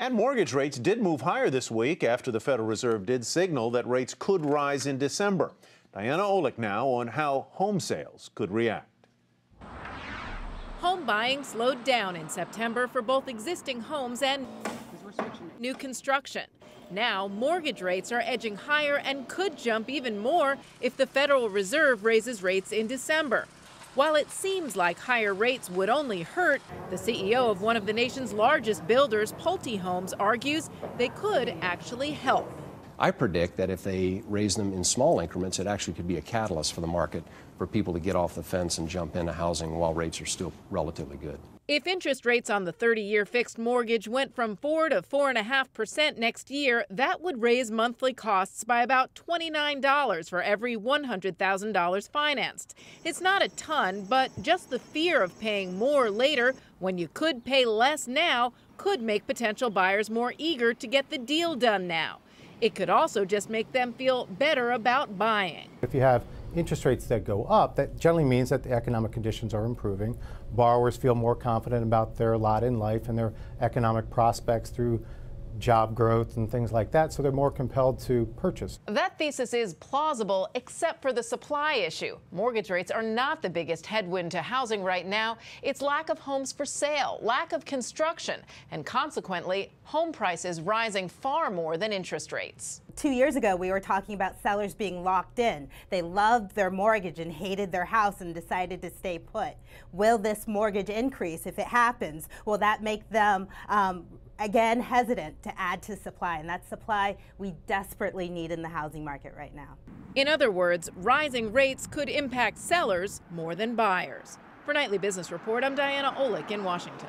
And mortgage rates did move higher this week after the Federal Reserve did signal that rates could rise in December. Diana Olick now on how home sales could react. Home buying slowed down in September for both existing homes and new construction. Now, mortgage rates are edging higher and could jump even more if the Federal Reserve raises rates in December. While it seems like higher rates would only hurt, the CEO of one of the nation's largest builders, Pulte Homes, argues they could actually help. I predict that if they raise them in small increments, it actually could be a catalyst for the market for people to get off the fence and jump into housing while rates are still relatively good. If interest rates on the 30 year fixed mortgage went from 4 to 4.5% next year, that would raise monthly costs by about $29 for every $100,000 financed. It's not a ton, but just the fear of paying more later when you could pay less now could make potential buyers more eager to get the deal done now. It could also just make them feel better about buying. If you have interest rates that go up, that generally means that the economic conditions are improving. Borrowers feel more confident about their lot in life and their economic prospects through job growth and things like that, so they're more compelled to purchase. That thesis is plausible, except for the supply issue. Mortgage rates are not the biggest headwind to housing right now. It's lack of homes for sale, lack of construction, and consequently, home prices rising far more than interest rates. Two years ago, we were talking about sellers being locked in. They loved their mortgage and hated their house and decided to stay put. Will this mortgage increase, if it happens, will that make them um, again hesitant to add to supply? And that supply we desperately need in the housing market right now. In other words, rising rates could impact sellers more than buyers. For Nightly Business Report, I'm Diana Olick in Washington.